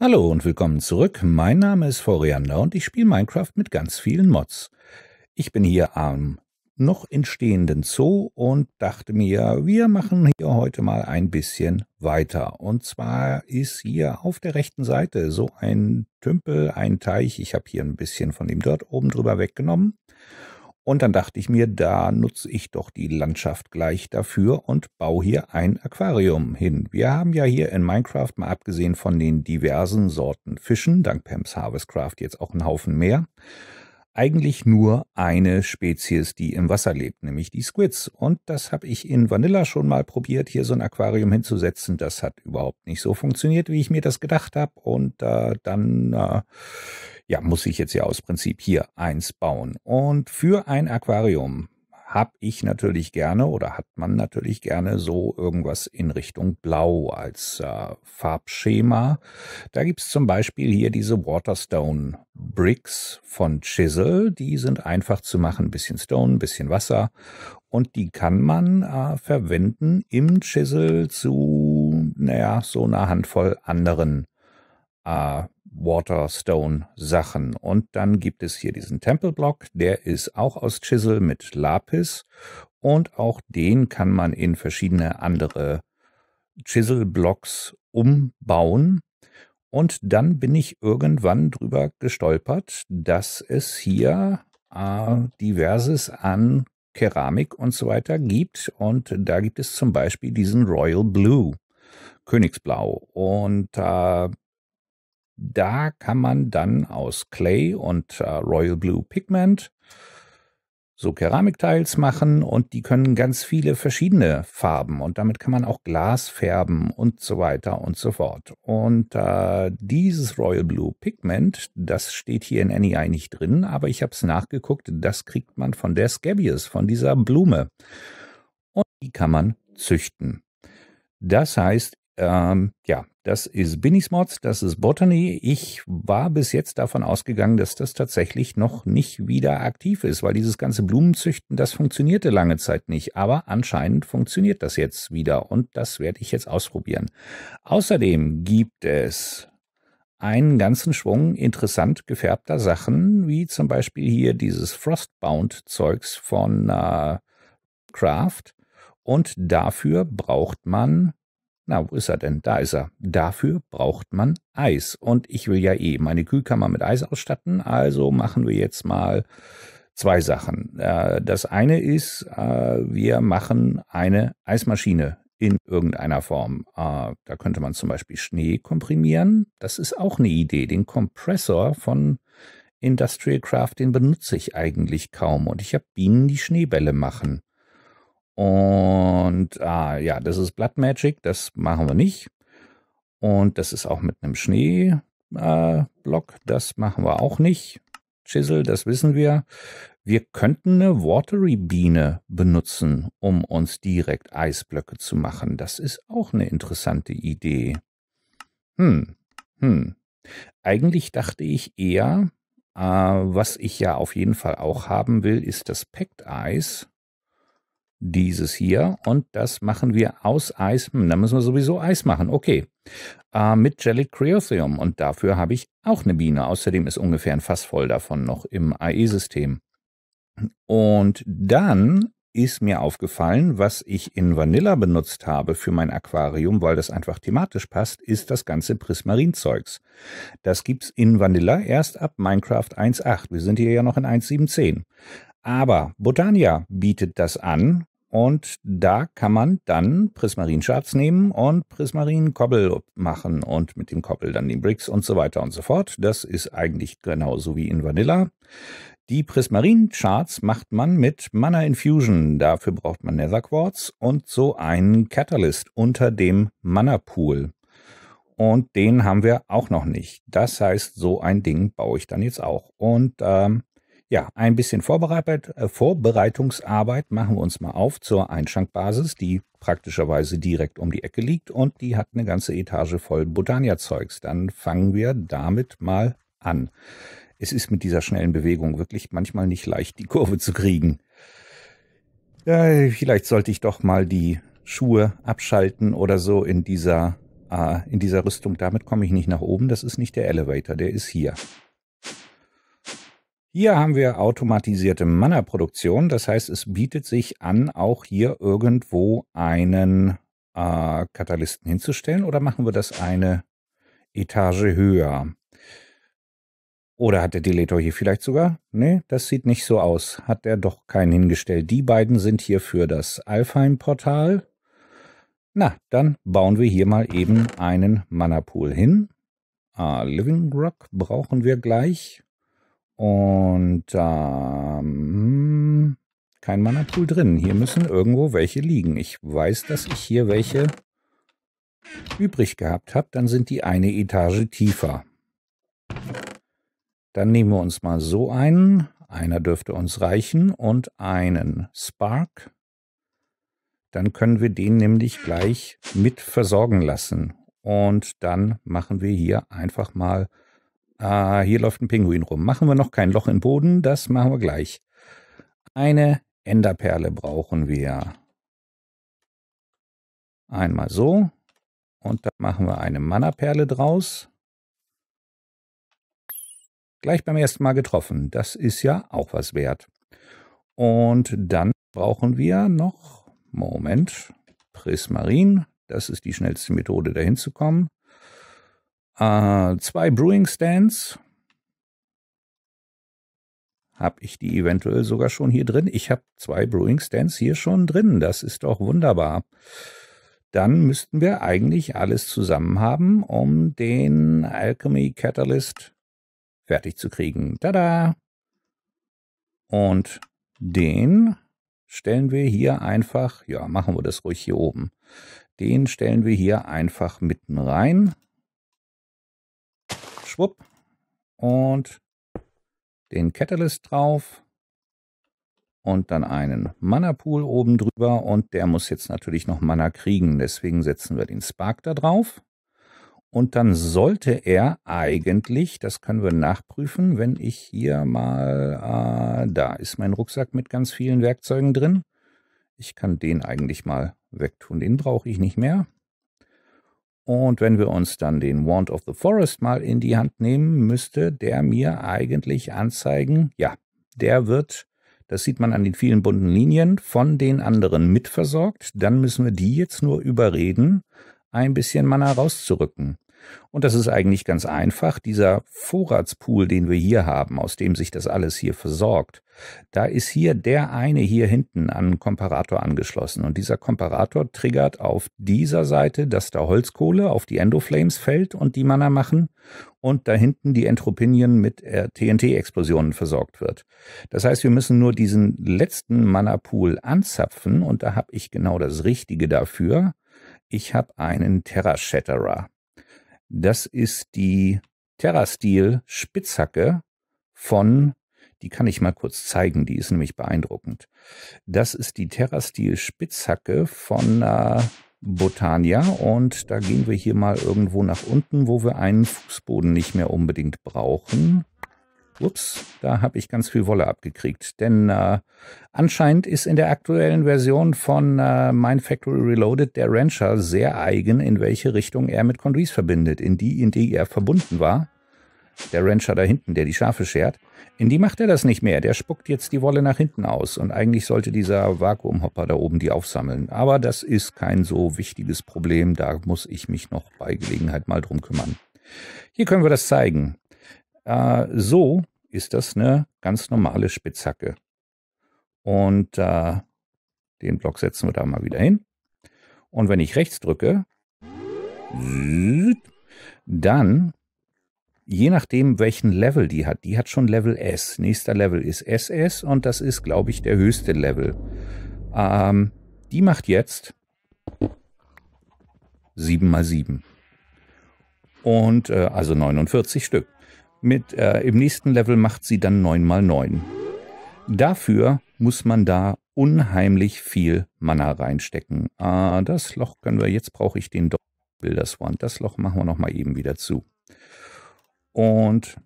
Hallo und willkommen zurück. Mein Name ist Voriander und ich spiele Minecraft mit ganz vielen Mods. Ich bin hier am noch entstehenden Zoo und dachte mir, wir machen hier heute mal ein bisschen weiter. Und zwar ist hier auf der rechten Seite so ein Tümpel, ein Teich. Ich habe hier ein bisschen von dem dort oben drüber weggenommen und dann dachte ich mir, da nutze ich doch die Landschaft gleich dafür und baue hier ein Aquarium hin. Wir haben ja hier in Minecraft, mal abgesehen von den diversen Sorten Fischen, dank Pam's Harvestcraft jetzt auch einen Haufen mehr, eigentlich nur eine Spezies, die im Wasser lebt, nämlich die Squids. Und das habe ich in Vanilla schon mal probiert, hier so ein Aquarium hinzusetzen. Das hat überhaupt nicht so funktioniert, wie ich mir das gedacht habe. Und äh, dann äh, ja, muss ich jetzt ja aus Prinzip hier eins bauen. Und für ein Aquarium habe ich natürlich gerne oder hat man natürlich gerne so irgendwas in Richtung Blau als äh, Farbschema. Da gibt's zum Beispiel hier diese Waterstone Bricks von Chisel. Die sind einfach zu machen, bisschen Stone, bisschen Wasser. Und die kann man äh, verwenden im Chisel zu, naja, so einer Handvoll anderen äh, Waterstone-Sachen. Und dann gibt es hier diesen Tempelblock, der ist auch aus Chisel mit Lapis und auch den kann man in verschiedene andere Chisel-Blocks umbauen. Und dann bin ich irgendwann drüber gestolpert, dass es hier äh, diverses an Keramik und so weiter gibt. Und da gibt es zum Beispiel diesen Royal Blue, Königsblau. Und äh, da kann man dann aus Clay und äh, Royal Blue Pigment so Keramikteils machen und die können ganz viele verschiedene Farben und damit kann man auch Glas färben und so weiter und so fort. Und äh, dieses Royal Blue Pigment, das steht hier in NEI nicht drin, aber ich habe es nachgeguckt, das kriegt man von der Scabious, von dieser Blume. Und die kann man züchten. Das heißt, ähm, ja, das ist Binismods, das ist Botany. Ich war bis jetzt davon ausgegangen, dass das tatsächlich noch nicht wieder aktiv ist, weil dieses ganze Blumenzüchten, das funktionierte lange Zeit nicht. Aber anscheinend funktioniert das jetzt wieder und das werde ich jetzt ausprobieren. Außerdem gibt es einen ganzen Schwung interessant gefärbter Sachen, wie zum Beispiel hier dieses Frostbound-Zeugs von äh, Craft. Und dafür braucht man na, wo ist er denn? Da ist er. Dafür braucht man Eis. Und ich will ja eh meine Kühlkammer mit Eis ausstatten, also machen wir jetzt mal zwei Sachen. Äh, das eine ist, äh, wir machen eine Eismaschine in irgendeiner Form. Äh, da könnte man zum Beispiel Schnee komprimieren. Das ist auch eine Idee. Den Kompressor von Industrial Craft, den benutze ich eigentlich kaum. Und ich habe Bienen, die Schneebälle machen. Und ah, ja, das ist Blood Magic, das machen wir nicht. Und das ist auch mit einem Schneeblock, äh, das machen wir auch nicht. Chisel, das wissen wir. Wir könnten eine Watery Biene benutzen, um uns direkt Eisblöcke zu machen. Das ist auch eine interessante Idee. Hm, hm. Eigentlich dachte ich eher, äh, was ich ja auf jeden Fall auch haben will, ist das Packed Eis dieses hier und das machen wir aus Eis. Hm, da müssen wir sowieso Eis machen, okay. Äh, mit Jelly Creothium und dafür habe ich auch eine Biene. Außerdem ist ungefähr ein Fass voll davon noch im AE-System. Und dann ist mir aufgefallen, was ich in Vanilla benutzt habe für mein Aquarium, weil das einfach thematisch passt, ist das ganze Prismarin-Zeugs. Das gibt's in Vanilla erst ab Minecraft 1.8. Wir sind hier ja noch in 1.7.10. Aber Botania bietet das an und da kann man dann Prismarinscharts nehmen und Prismarinkobbel machen und mit dem Kobbel dann die Bricks und so weiter und so fort. Das ist eigentlich genauso wie in Vanilla. Die Prismarin-Charts macht man mit Mana Infusion. Dafür braucht man Nether Quartz und so einen Catalyst unter dem Mana Pool. Und den haben wir auch noch nicht. Das heißt, so ein Ding baue ich dann jetzt auch. Und ähm, ja, ein bisschen Vorbereit äh, Vorbereitungsarbeit machen wir uns mal auf zur Einschankbasis, die praktischerweise direkt um die Ecke liegt und die hat eine ganze Etage voll Botania-Zeugs. Dann fangen wir damit mal an. Es ist mit dieser schnellen Bewegung wirklich manchmal nicht leicht, die Kurve zu kriegen. Ja, äh, vielleicht sollte ich doch mal die Schuhe abschalten oder so in dieser, äh, in dieser Rüstung. Damit komme ich nicht nach oben. Das ist nicht der Elevator, der ist hier. Hier haben wir automatisierte Mannerproduktion, das heißt, es bietet sich an, auch hier irgendwo einen äh, Katalysten hinzustellen oder machen wir das eine Etage höher? Oder hat der Deletor hier vielleicht sogar? Nee, das sieht nicht so aus. Hat er doch keinen hingestellt. Die beiden sind hier für das Alfheim-Portal. Na, dann bauen wir hier mal eben einen Mana-Pool hin. Ah, Living Rock brauchen wir gleich. Und ähm, kein Mana-Pool drin. Hier müssen irgendwo welche liegen. Ich weiß, dass ich hier welche übrig gehabt habe. Dann sind die eine Etage tiefer. Dann nehmen wir uns mal so einen. Einer dürfte uns reichen und einen Spark. Dann können wir den nämlich gleich mit versorgen lassen. Und dann machen wir hier einfach mal Ah, hier läuft ein Pinguin rum. Machen wir noch kein Loch im Boden, das machen wir gleich. Eine Enderperle brauchen wir. Einmal so. Und dann machen wir eine Mannerperle draus. Gleich beim ersten Mal getroffen. Das ist ja auch was wert. Und dann brauchen wir noch, Moment, Prismarin. Das ist die schnellste Methode, dahin zu kommen. Äh, zwei Brewing Stands. Habe ich die eventuell sogar schon hier drin? Ich habe zwei Brewing Stands hier schon drin. Das ist doch wunderbar. Dann müssten wir eigentlich alles zusammen haben, um den Alchemy Catalyst fertig zu kriegen. Tada! Und den stellen wir hier einfach, ja, machen wir das ruhig hier oben. Den stellen wir hier einfach mitten rein schwupp. Und den Catalyst drauf. Und dann einen Mana-Pool oben drüber. Und der muss jetzt natürlich noch Mana kriegen. Deswegen setzen wir den Spark da drauf. Und dann sollte er eigentlich, das können wir nachprüfen, wenn ich hier mal, äh, da ist mein Rucksack mit ganz vielen Werkzeugen drin. Ich kann den eigentlich mal wegtun, den brauche ich nicht mehr. Und wenn wir uns dann den Wand of the Forest mal in die Hand nehmen, müsste der mir eigentlich anzeigen, ja, der wird, das sieht man an den vielen bunten Linien, von den anderen mitversorgt. Dann müssen wir die jetzt nur überreden, ein bisschen Mana rauszurücken. Und das ist eigentlich ganz einfach. Dieser Vorratspool, den wir hier haben, aus dem sich das alles hier versorgt, da ist hier der eine hier hinten an einen Komparator angeschlossen. Und dieser Komparator triggert auf dieser Seite, dass da Holzkohle auf die Endoflames fällt und die Mana machen. Und da hinten die Entropinion mit äh, TNT-Explosionen versorgt wird. Das heißt, wir müssen nur diesen letzten Mana-Pool anzapfen. Und da habe ich genau das Richtige dafür. Ich habe einen Terra Shatterer. Das ist die Terrastil Spitzhacke von, die kann ich mal kurz zeigen, die ist nämlich beeindruckend. Das ist die Terrastil Spitzhacke von äh, Botania und da gehen wir hier mal irgendwo nach unten, wo wir einen Fußboden nicht mehr unbedingt brauchen. Ups, da habe ich ganz viel Wolle abgekriegt. Denn äh, anscheinend ist in der aktuellen Version von äh, Mine Factory Reloaded der Rancher sehr eigen, in welche Richtung er mit Condries verbindet, in die, in die er verbunden war. Der Rancher da hinten, der die Schafe schert, in die macht er das nicht mehr. Der spuckt jetzt die Wolle nach hinten aus. Und eigentlich sollte dieser Vakuumhopper da oben die aufsammeln. Aber das ist kein so wichtiges Problem. Da muss ich mich noch bei Gelegenheit mal drum kümmern. Hier können wir das zeigen. Äh, so ist das eine ganz normale Spitzhacke. Und äh, den Block setzen wir da mal wieder hin. Und wenn ich rechts drücke, dann, je nachdem, welchen Level die hat, die hat schon Level S. Nächster Level ist SS und das ist, glaube ich, der höchste Level. Ähm, die macht jetzt 7 mal 7. Und äh, also 49 Stück. Mit, äh, Im nächsten Level macht sie dann 9x9. Dafür muss man da unheimlich viel Mana reinstecken. Ah, das Loch können wir, jetzt brauche ich den Bilderswand. Das Loch machen wir nochmal eben wieder zu. Und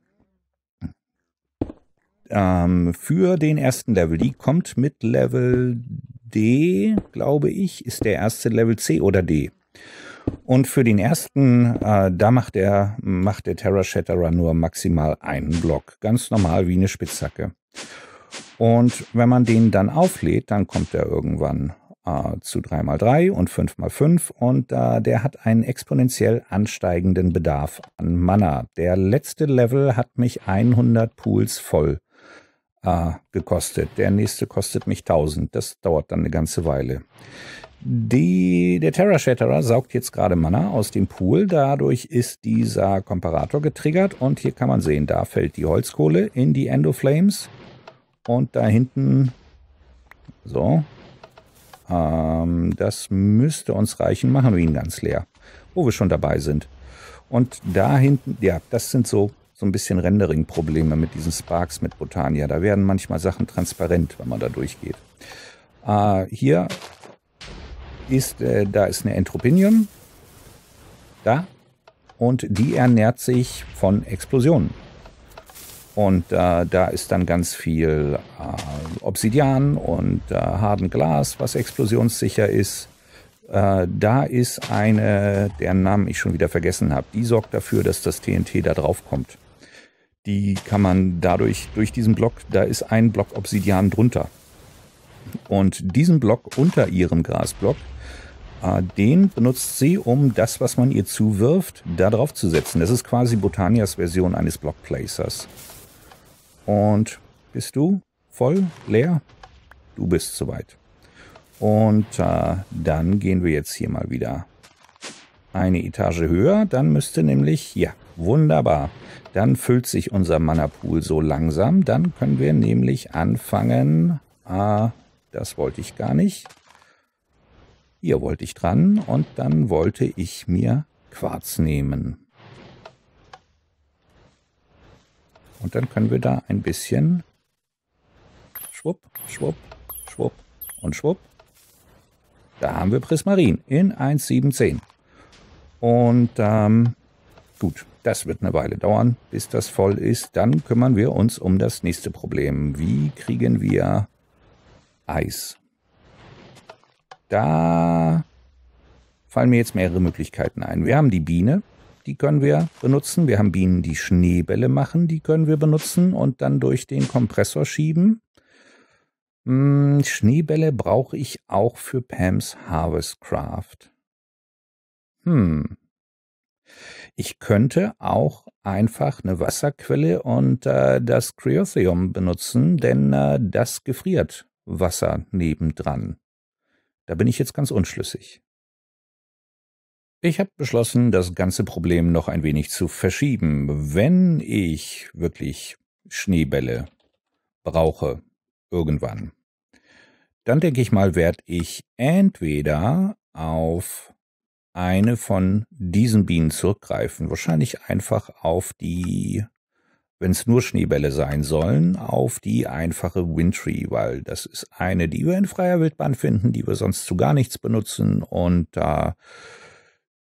ähm, für den ersten Level, die kommt mit Level D, glaube ich, ist der erste Level C oder D. Und für den ersten, äh, da macht er, macht der Terra Shatterer nur maximal einen Block. Ganz normal wie eine Spitzhacke. Und wenn man den dann auflädt, dann kommt er irgendwann äh, zu 3x3 und 5x5 und äh, der hat einen exponentiell ansteigenden Bedarf an Mana. Der letzte Level hat mich 100 Pools voll äh, gekostet. Der nächste kostet mich 1000. Das dauert dann eine ganze Weile. Die, der Terra Shatterer saugt jetzt gerade Mana aus dem Pool. Dadurch ist dieser Komparator getriggert. Und hier kann man sehen, da fällt die Holzkohle in die Endoflames. Und da hinten, so, ähm, das müsste uns reichen. Machen wir ihn ganz leer, wo wir schon dabei sind. Und da hinten, ja, das sind so, so ein bisschen Rendering-Probleme mit diesen Sparks mit Botania. Da werden manchmal Sachen transparent, wenn man da durchgeht. Äh, hier ist, äh, da ist eine Entropinium. Da. Und die ernährt sich von Explosionen. Und äh, da ist dann ganz viel äh, Obsidian und äh, harten Glas, was explosionssicher ist. Äh, da ist eine, deren Namen ich schon wieder vergessen habe, die sorgt dafür, dass das TNT da drauf kommt. Die kann man dadurch, durch diesen Block, da ist ein Block Obsidian drunter. Und diesen Block unter ihrem Grasblock den benutzt sie, um das, was man ihr zuwirft, da drauf zu setzen. Das ist quasi Botanias Version eines Blockplacers. Und bist du voll, leer? Du bist soweit. Und äh, dann gehen wir jetzt hier mal wieder eine Etage höher. Dann müsste nämlich, ja, wunderbar. Dann füllt sich unser Mana-Pool so langsam. Dann können wir nämlich anfangen. Äh, das wollte ich gar nicht. Hier wollte ich dran und dann wollte ich mir Quarz nehmen. Und dann können wir da ein bisschen schwupp, schwupp, schwupp und schwupp. Da haben wir Prismarin in 1,710. Und ähm, gut, das wird eine Weile dauern, bis das voll ist. Dann kümmern wir uns um das nächste Problem. Wie kriegen wir Eis da fallen mir jetzt mehrere Möglichkeiten ein. Wir haben die Biene, die können wir benutzen. Wir haben Bienen, die Schneebälle machen, die können wir benutzen und dann durch den Kompressor schieben. Hm, Schneebälle brauche ich auch für Pams Harvestcraft. Hm. Ich könnte auch einfach eine Wasserquelle und äh, das Cryothium benutzen, denn äh, das gefriert Wasser nebendran. Da bin ich jetzt ganz unschlüssig. Ich habe beschlossen, das ganze Problem noch ein wenig zu verschieben. Wenn ich wirklich Schneebälle brauche, irgendwann, dann denke ich mal, werde ich entweder auf eine von diesen Bienen zurückgreifen, wahrscheinlich einfach auf die wenn es nur Schneebälle sein sollen, auf die einfache Wintry, weil das ist eine, die wir in freier Wildbahn finden, die wir sonst zu gar nichts benutzen und da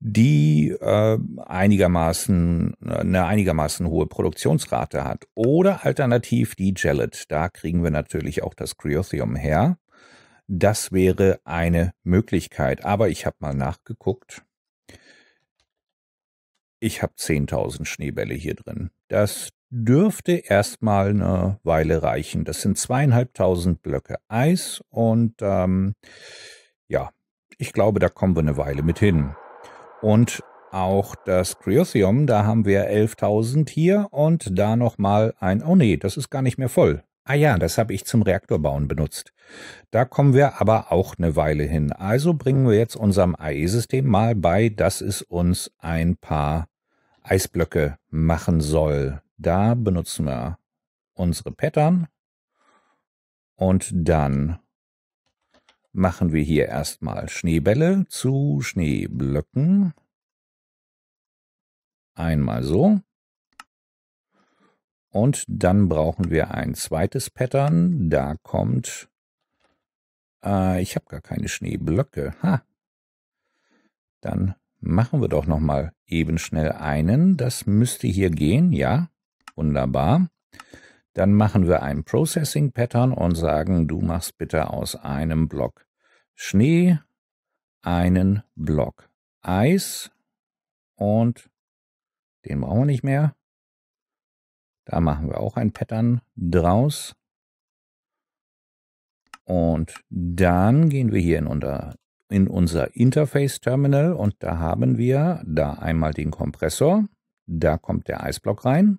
die äh, einigermaßen eine einigermaßen hohe Produktionsrate hat oder alternativ die Gellet. Da kriegen wir natürlich auch das Cryothium her. Das wäre eine Möglichkeit, aber ich habe mal nachgeguckt ich habe 10.000 Schneebälle hier drin. Das dürfte erstmal eine Weile reichen. Das sind zweieinhalbtausend Blöcke Eis und ähm, ja, ich glaube, da kommen wir eine Weile mit hin. Und auch das Cryothium, da haben wir 11.000 hier und da nochmal ein, oh nee, das ist gar nicht mehr voll. Ah ja, das habe ich zum Reaktorbauen benutzt. Da kommen wir aber auch eine Weile hin. Also bringen wir jetzt unserem AE-System mal bei, dass es uns ein paar Eisblöcke machen soll. Da benutzen wir unsere Pattern und dann machen wir hier erstmal Schneebälle zu Schneeblöcken. Einmal so. Und dann brauchen wir ein zweites Pattern. Da kommt... Äh, ich habe gar keine Schneeblöcke. Ha. Dann Machen wir doch nochmal eben schnell einen. Das müsste hier gehen, ja. Wunderbar. Dann machen wir ein Processing Pattern und sagen, du machst bitte aus einem Block Schnee einen Block Eis und den brauchen wir nicht mehr. Da machen wir auch ein Pattern draus. Und dann gehen wir hier in unser in unser Interface Terminal und da haben wir da einmal den Kompressor, da kommt der Eisblock rein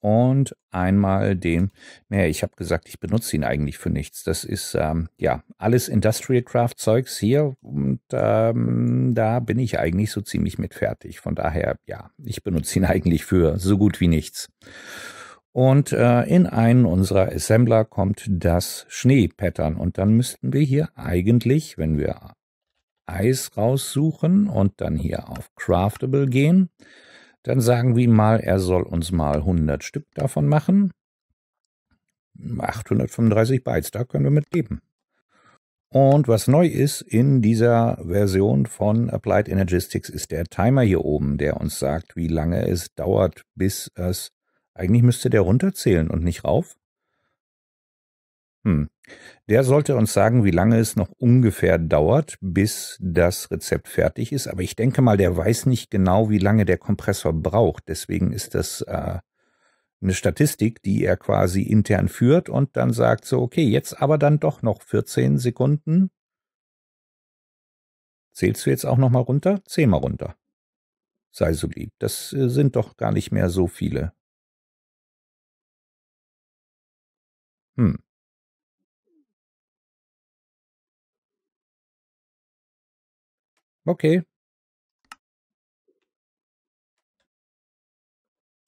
und einmal den, naja, ich habe gesagt, ich benutze ihn eigentlich für nichts. Das ist ähm, ja alles Industrial Craft Zeugs hier und ähm, da bin ich eigentlich so ziemlich mit fertig. Von daher, ja, ich benutze ihn eigentlich für so gut wie nichts. Und äh, in einen unserer Assembler kommt das Schneepattern. Und dann müssten wir hier eigentlich, wenn wir Eis raussuchen und dann hier auf Craftable gehen, dann sagen wir mal, er soll uns mal 100 Stück davon machen. 835 Bytes, da können wir mitgeben. Und was neu ist in dieser Version von Applied Energistics ist der Timer hier oben, der uns sagt, wie lange es dauert, bis es eigentlich müsste der runterzählen und nicht rauf. Hm. Der sollte uns sagen, wie lange es noch ungefähr dauert, bis das Rezept fertig ist. Aber ich denke mal, der weiß nicht genau, wie lange der Kompressor braucht. Deswegen ist das äh, eine Statistik, die er quasi intern führt und dann sagt so, okay, jetzt aber dann doch noch 14 Sekunden. Zählst du jetzt auch nochmal runter? Zähl mal runter. Sei so lieb. Das äh, sind doch gar nicht mehr so viele. Hm. Okay.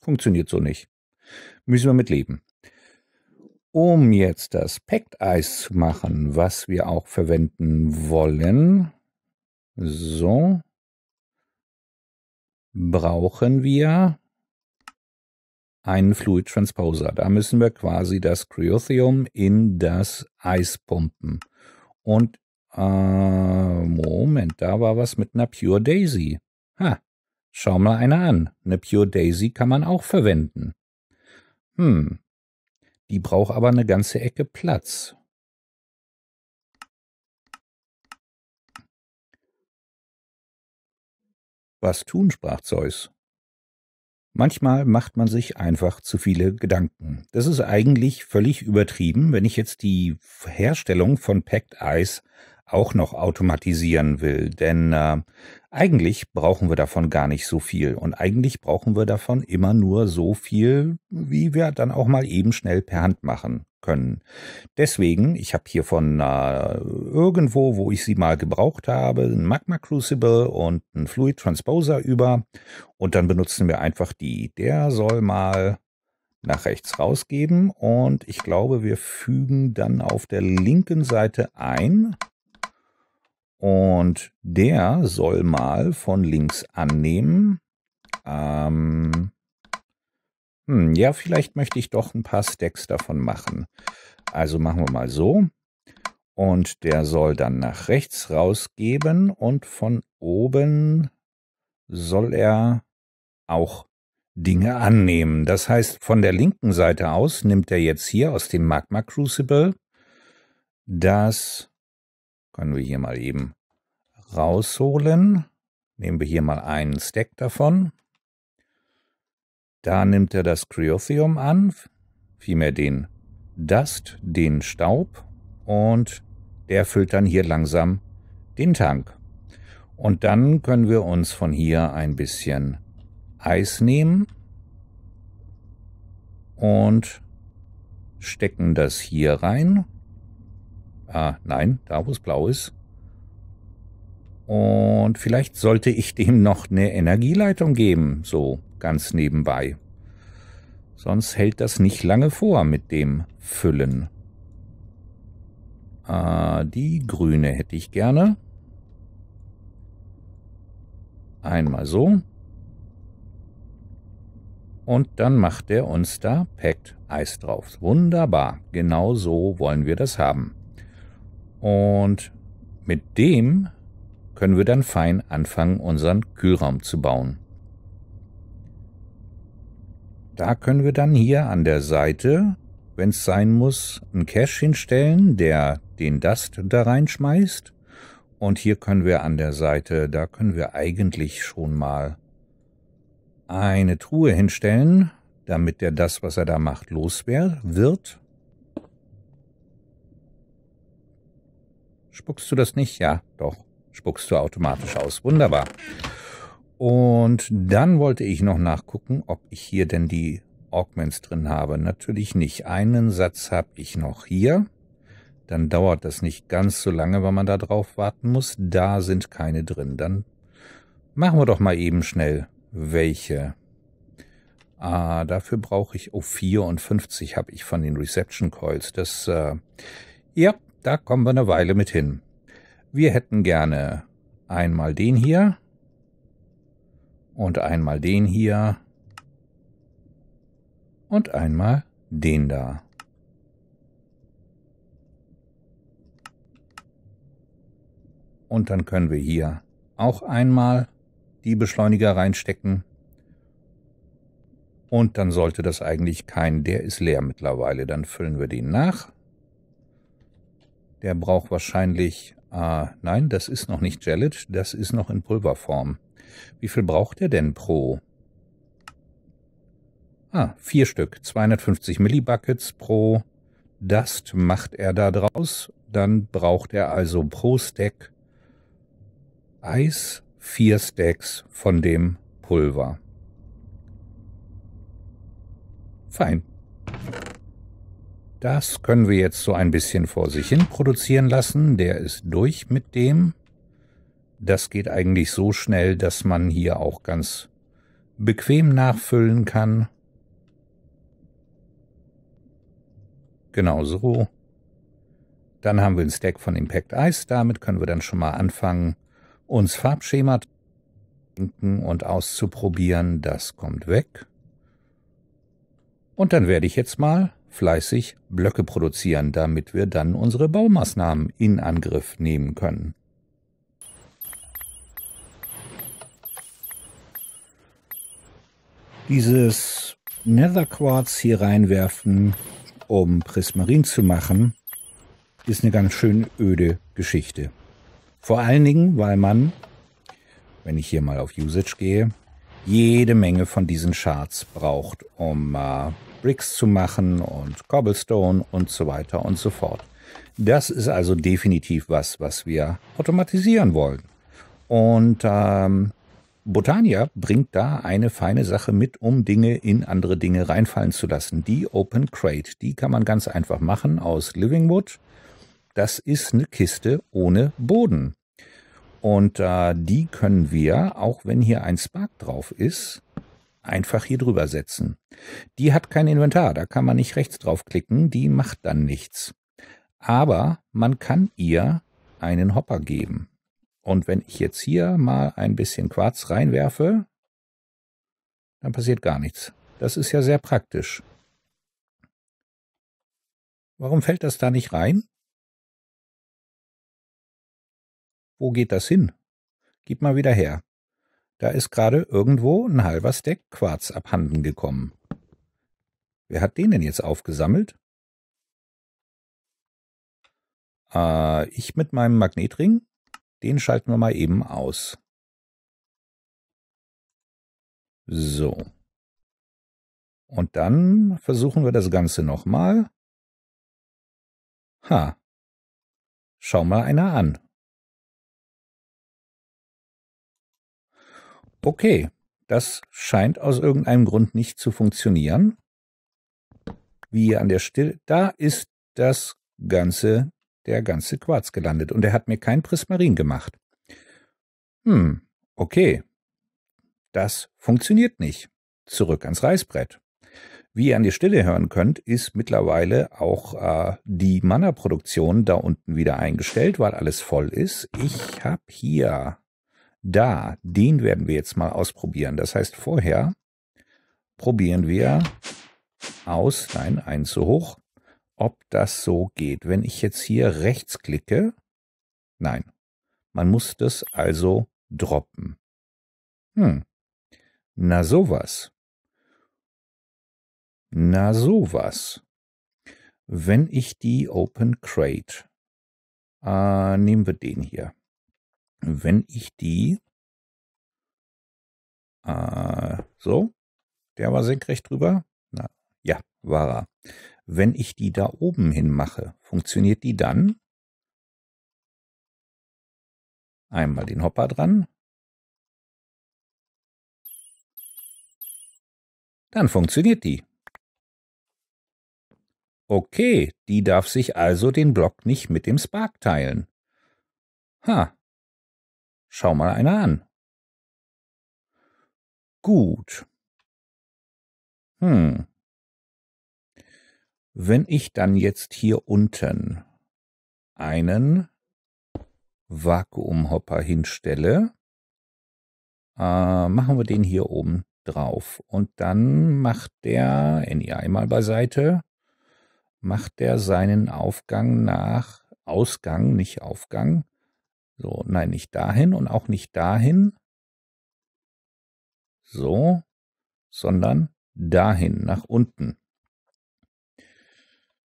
Funktioniert so nicht. Müssen wir mit leben. Um jetzt das Packed eis zu machen, was wir auch verwenden wollen, so brauchen wir einen Fluid Transposer. Da müssen wir quasi das Cryothium in das Eis pumpen. Und äh, Moment, da war was mit einer Pure Daisy. Ha, schau mal eine an. Eine Pure Daisy kann man auch verwenden. Hm, die braucht aber eine ganze Ecke Platz. Was tun, sprach Zeus. Manchmal macht man sich einfach zu viele Gedanken. Das ist eigentlich völlig übertrieben, wenn ich jetzt die Herstellung von Packed Ice auch noch automatisieren will, denn äh, eigentlich brauchen wir davon gar nicht so viel und eigentlich brauchen wir davon immer nur so viel, wie wir dann auch mal eben schnell per Hand machen können. Deswegen, ich habe hier von äh, irgendwo, wo ich sie mal gebraucht habe, ein Magma Crucible und ein Fluid Transposer über und dann benutzen wir einfach die. Der soll mal nach rechts rausgeben und ich glaube, wir fügen dann auf der linken Seite ein und der soll mal von links annehmen. Ähm, hm, ja, vielleicht möchte ich doch ein paar Stacks davon machen. Also machen wir mal so. Und der soll dann nach rechts rausgeben und von oben soll er auch Dinge annehmen. Das heißt, von der linken Seite aus nimmt er jetzt hier aus dem Magma Crucible das, können wir hier mal eben rausholen. Nehmen wir hier mal einen Stack davon. Da nimmt er das Cryothium an, vielmehr den Dust, den Staub und der füllt dann hier langsam den Tank. Und dann können wir uns von hier ein bisschen Eis nehmen und stecken das hier rein. Ah, nein, da wo es blau ist. Und vielleicht sollte ich dem noch eine Energieleitung geben, so ganz nebenbei. Sonst hält das nicht lange vor mit dem Füllen. Ah, die grüne hätte ich gerne. Einmal so. Und dann macht er uns da Packed Eis drauf. Wunderbar. Genau so wollen wir das haben. Und mit dem können wir dann fein anfangen, unseren Kühlraum zu bauen. Da können wir dann hier an der Seite, wenn es sein muss, einen Cache hinstellen, der den Dust da reinschmeißt. Und hier können wir an der Seite, da können wir eigentlich schon mal eine Truhe hinstellen, damit der das, was er da macht, los wird. Spuckst du das nicht? Ja, doch. Spuckst du automatisch aus. Wunderbar. Und dann wollte ich noch nachgucken, ob ich hier denn die Augments drin habe. Natürlich nicht. Einen Satz habe ich noch hier. Dann dauert das nicht ganz so lange, wenn man da drauf warten muss. Da sind keine drin. Dann machen wir doch mal eben schnell welche. Ah, dafür brauche ich, oh, 54 habe ich von den Reception Coils. Das, äh, ja, da kommen wir eine Weile mit hin. Wir hätten gerne einmal den hier und einmal den hier und einmal den da. Und dann können wir hier auch einmal die Beschleuniger reinstecken. Und dann sollte das eigentlich kein, der ist leer mittlerweile. Dann füllen wir den nach. Der braucht wahrscheinlich, äh, nein, das ist noch nicht Gelage, das ist noch in Pulverform. Wie viel braucht er denn pro? Ah, vier Stück, 250 Millibuckets pro Dust macht er da draus. Dann braucht er also pro Stack Eis vier Stacks von dem Pulver. Fein. Das können wir jetzt so ein bisschen vor sich hin produzieren lassen. Der ist durch mit dem. Das geht eigentlich so schnell, dass man hier auch ganz bequem nachfüllen kann. Genau so. Dann haben wir ein Stack von Impact Ice. Damit können wir dann schon mal anfangen, uns Farbschema und auszuprobieren. Das kommt weg. Und dann werde ich jetzt mal fleißig Blöcke produzieren, damit wir dann unsere Baumaßnahmen in Angriff nehmen können. dieses Nether Quartz hier reinwerfen, um Prismarin zu machen, ist eine ganz schön öde Geschichte. Vor allen Dingen, weil man, wenn ich hier mal auf Usage gehe, jede Menge von diesen Shards braucht, um äh, Bricks zu machen und Cobblestone und so weiter und so fort. Das ist also definitiv was, was wir automatisieren wollen. Und ähm, Botania bringt da eine feine Sache mit, um Dinge in andere Dinge reinfallen zu lassen. Die Open Crate, die kann man ganz einfach machen aus Livingwood. Das ist eine Kiste ohne Boden. Und äh, die können wir, auch wenn hier ein Spark drauf ist, einfach hier drüber setzen. Die hat kein Inventar, da kann man nicht rechts draufklicken, die macht dann nichts. Aber man kann ihr einen Hopper geben. Und wenn ich jetzt hier mal ein bisschen Quarz reinwerfe, dann passiert gar nichts. Das ist ja sehr praktisch. Warum fällt das da nicht rein? Wo geht das hin? Gib mal wieder her. Da ist gerade irgendwo ein halber Stack Quarz abhanden gekommen. Wer hat den denn jetzt aufgesammelt? Äh, ich mit meinem Magnetring? Den schalten wir mal eben aus. So. Und dann versuchen wir das Ganze nochmal. Ha. Schau mal einer an. Okay, das scheint aus irgendeinem Grund nicht zu funktionieren. Wie an der Stelle. Da ist das ganze der ganze Quarz gelandet und er hat mir kein Prismarin gemacht. Hm, okay. Das funktioniert nicht. Zurück ans Reißbrett. Wie ihr an die Stille hören könnt, ist mittlerweile auch äh, die Mana-Produktion da unten wieder eingestellt, weil alles voll ist. Ich habe hier, da, den werden wir jetzt mal ausprobieren. Das heißt, vorher probieren wir aus, nein, einen zu hoch, ob das so geht. Wenn ich jetzt hier rechts klicke, nein, man muss das also droppen. Hm, na sowas. Na sowas. Wenn ich die Open Crate, äh, nehmen wir den hier, wenn ich die, äh, so, der war senkrecht drüber, na, ja, war er wenn ich die da oben hin mache, Funktioniert die dann? Einmal den Hopper dran. Dann funktioniert die. Okay, die darf sich also den Block nicht mit dem Spark teilen. Ha. Schau mal einer an. Gut. Hm. Wenn ich dann jetzt hier unten einen Vakuumhopper hinstelle, äh, machen wir den hier oben drauf. Und dann macht der, NEI mal beiseite, macht der seinen Aufgang nach Ausgang, nicht Aufgang. So, nein, nicht dahin und auch nicht dahin. So, sondern dahin, nach unten.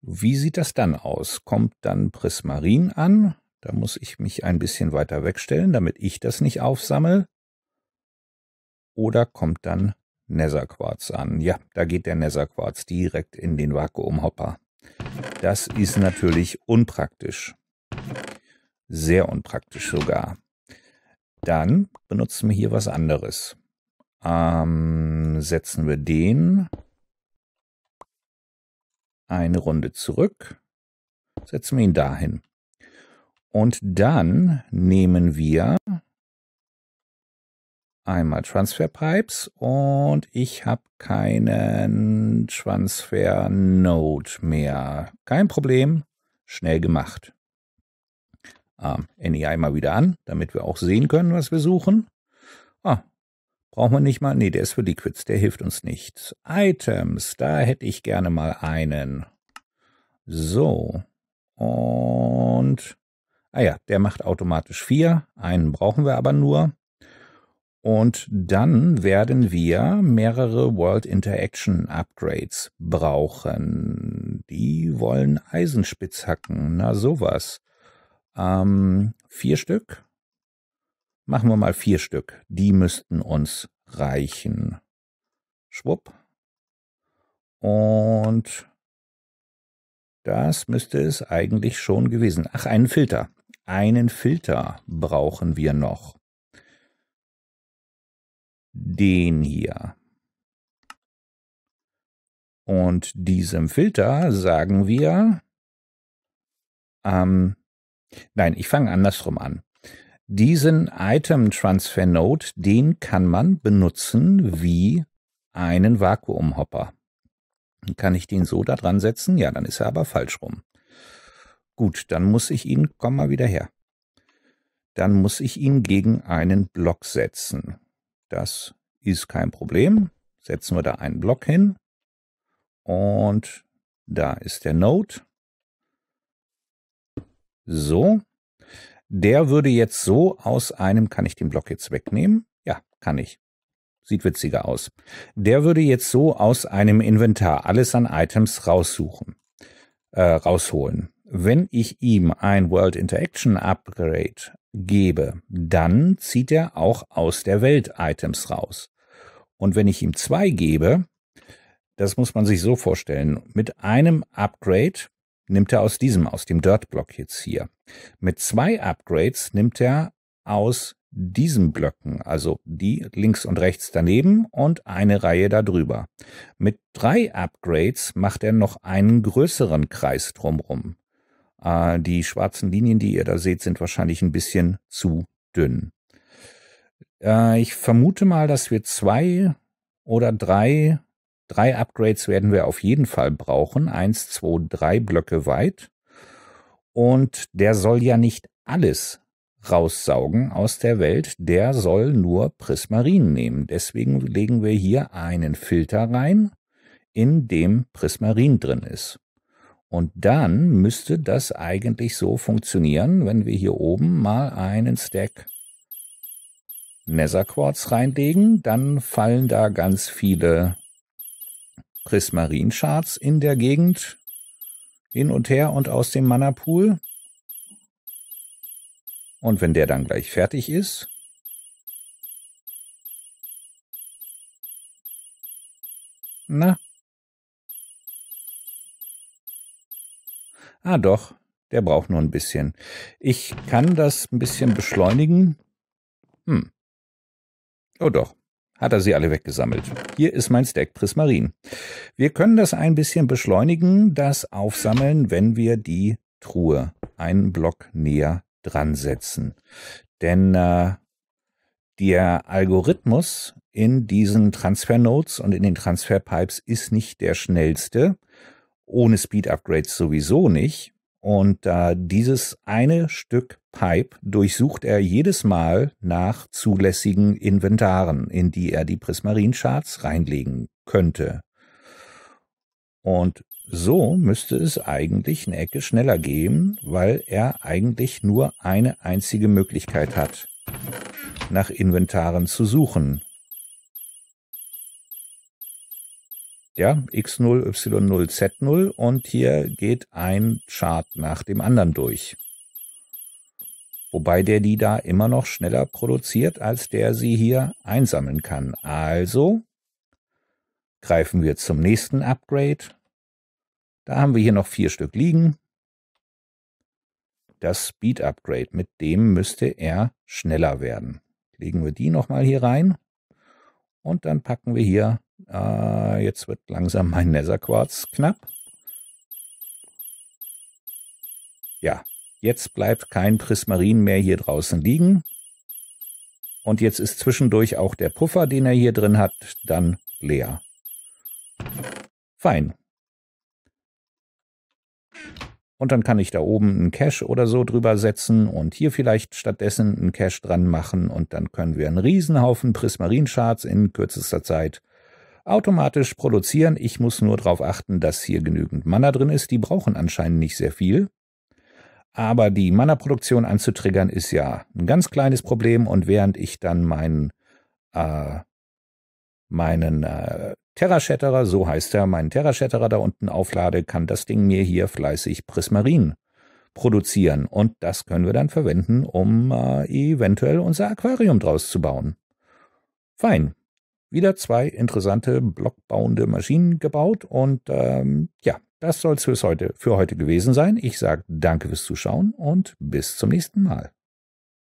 Wie sieht das dann aus? Kommt dann Prismarin an? Da muss ich mich ein bisschen weiter wegstellen, damit ich das nicht aufsammle. Oder kommt dann Netherquarz an? Ja, da geht der Netherquarz direkt in den Vakuumhopper. Das ist natürlich unpraktisch. Sehr unpraktisch sogar. Dann benutzen wir hier was anderes. Ähm, setzen wir den eine Runde zurück, setzen wir ihn dahin. Und dann nehmen wir einmal Transfer Pipes und ich habe keinen Transfer Node mehr. Kein Problem, schnell gemacht. Ähm, ah, NEI mal wieder an, damit wir auch sehen können, was wir suchen. Ah, Brauchen wir nicht mal? Nee, der ist für Liquids, der hilft uns nichts. Items, da hätte ich gerne mal einen. So. Und. Ah ja, der macht automatisch vier. Einen brauchen wir aber nur. Und dann werden wir mehrere World Interaction Upgrades brauchen. Die wollen Eisenspitzhacken. Na sowas. Ähm, vier Stück. Machen wir mal vier Stück. Die müssten uns reichen. Schwupp. Und das müsste es eigentlich schon gewesen. Ach, einen Filter. Einen Filter brauchen wir noch. Den hier. Und diesem Filter sagen wir, ähm, nein, ich fange andersrum an. Diesen Item Transfer Node, den kann man benutzen wie einen Vakuumhopper. kann ich den so da dran setzen? Ja, dann ist er aber falsch rum. Gut, dann muss ich ihn, komm mal wieder her. Dann muss ich ihn gegen einen Block setzen. Das ist kein Problem. Setzen wir da einen Block hin. Und da ist der Node. So. Der würde jetzt so aus einem, kann ich den Block jetzt wegnehmen? Ja, kann ich. Sieht witziger aus. Der würde jetzt so aus einem Inventar alles an Items raussuchen, äh, rausholen. Wenn ich ihm ein World Interaction Upgrade gebe, dann zieht er auch aus der Welt Items raus. Und wenn ich ihm zwei gebe, das muss man sich so vorstellen, mit einem Upgrade nimmt er aus diesem, aus dem Dirt-Block jetzt hier. Mit zwei Upgrades nimmt er aus diesen Blöcken, also die links und rechts daneben und eine Reihe darüber. Mit drei Upgrades macht er noch einen größeren Kreis drumrum. Äh, die schwarzen Linien, die ihr da seht, sind wahrscheinlich ein bisschen zu dünn. Äh, ich vermute mal, dass wir zwei oder drei Drei Upgrades werden wir auf jeden Fall brauchen. Eins, zwei, drei Blöcke weit. Und der soll ja nicht alles raussaugen aus der Welt. Der soll nur Prismarin nehmen. Deswegen legen wir hier einen Filter rein, in dem Prismarin drin ist. Und dann müsste das eigentlich so funktionieren, wenn wir hier oben mal einen Stack Nether Quartz reinlegen, dann fallen da ganz viele Prismarinscharts in der Gegend, hin und her und aus dem Mannerpool. Und wenn der dann gleich fertig ist, na? Ah doch, der braucht nur ein bisschen. Ich kann das ein bisschen beschleunigen. Hm. Oh doch hat er sie alle weggesammelt. Hier ist mein Stack Prismarin. Wir können das ein bisschen beschleunigen, das Aufsammeln, wenn wir die Truhe einen Block näher dran setzen. Denn äh, der Algorithmus in diesen Transfer Nodes und in den Transfer Pipes ist nicht der schnellste. Ohne Speed Upgrades sowieso nicht. Und äh, dieses eine Stück Pipe durchsucht er jedes Mal nach zulässigen Inventaren, in die er die Prismarin-Charts reinlegen könnte. Und so müsste es eigentlich eine Ecke schneller gehen, weil er eigentlich nur eine einzige Möglichkeit hat, nach Inventaren zu suchen. Ja, X0, Y0, Z0 und hier geht ein Chart nach dem anderen durch. Wobei der die da immer noch schneller produziert, als der sie hier einsammeln kann. Also greifen wir zum nächsten Upgrade. Da haben wir hier noch vier Stück liegen. Das Speed Upgrade, mit dem müsste er schneller werden. Legen wir die nochmal hier rein und dann packen wir hier äh, jetzt wird langsam mein Netherquarz knapp. Ja, jetzt bleibt kein Prismarin mehr hier draußen liegen. Und jetzt ist zwischendurch auch der Puffer, den er hier drin hat, dann leer. Fein. Und dann kann ich da oben einen Cache oder so drüber setzen und hier vielleicht stattdessen einen Cache dran machen und dann können wir einen Riesenhaufen Prismarin-Shards in kürzester Zeit automatisch produzieren. Ich muss nur darauf achten, dass hier genügend Mana drin ist. Die brauchen anscheinend nicht sehr viel. Aber die Mana-Produktion anzutriggern ist ja ein ganz kleines Problem. Und während ich dann meinen, äh, meinen äh, terra Terraschatterer, so heißt er, meinen terra Terraschatterer da unten auflade, kann das Ding mir hier fleißig Prismarin produzieren. Und das können wir dann verwenden, um äh, eventuell unser Aquarium draus zu bauen. Fein wieder zwei interessante blockbauende Maschinen gebaut. Und ähm, ja, das soll es für heute gewesen sein. Ich sage danke fürs Zuschauen und bis zum nächsten Mal.